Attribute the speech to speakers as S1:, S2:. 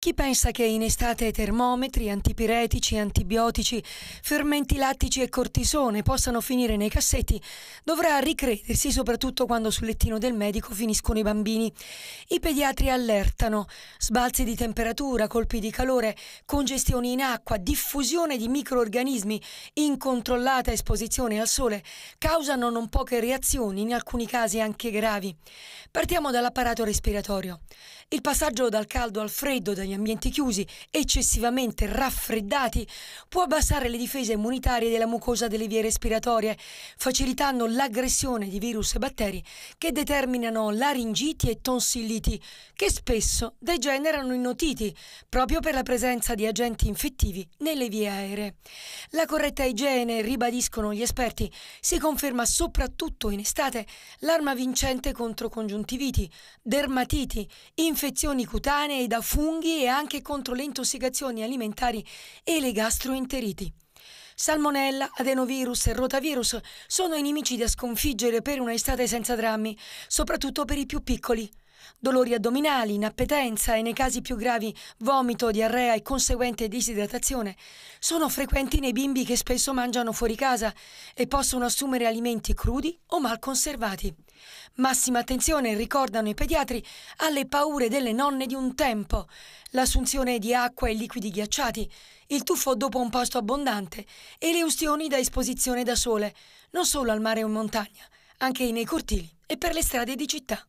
S1: Chi pensa che in estate termometri, antipiretici, antibiotici, fermenti lattici e cortisone possano finire nei cassetti dovrà ricredersi soprattutto quando sul lettino del medico finiscono i bambini. I pediatri allertano sbalzi di temperatura, colpi di calore, congestioni in acqua, diffusione di microorganismi, incontrollata esposizione al sole causano non poche reazioni, in alcuni casi anche gravi. Partiamo dall'apparato respiratorio. Il passaggio dal caldo al freddo, dagli negli ambienti chiusi, eccessivamente raffreddati, può abbassare le difese immunitarie della mucosa delle vie respiratorie, facilitando l'aggressione di virus e batteri che determinano laringiti e tonsilliti, che spesso degenerano in otiti, proprio per la presenza di agenti infettivi nelle vie aeree. La corretta igiene, ribadiscono gli esperti, si conferma soprattutto in estate l'arma vincente contro congiuntiviti, dermatiti, infezioni cutanee da funghi e anche contro le intossicazioni alimentari e le gastroenteriti. Salmonella, adenovirus e rotavirus sono i nemici da sconfiggere per una estate senza drammi, soprattutto per i più piccoli dolori addominali, inappetenza e nei casi più gravi vomito, diarrea e conseguente disidratazione sono frequenti nei bimbi che spesso mangiano fuori casa e possono assumere alimenti crudi o mal conservati. Massima attenzione, ricordano i pediatri, alle paure delle nonne di un tempo, l'assunzione di acqua e liquidi ghiacciati, il tuffo dopo un pasto abbondante e le ustioni da esposizione da sole, non solo al mare o in montagna, anche nei cortili e per le strade di città.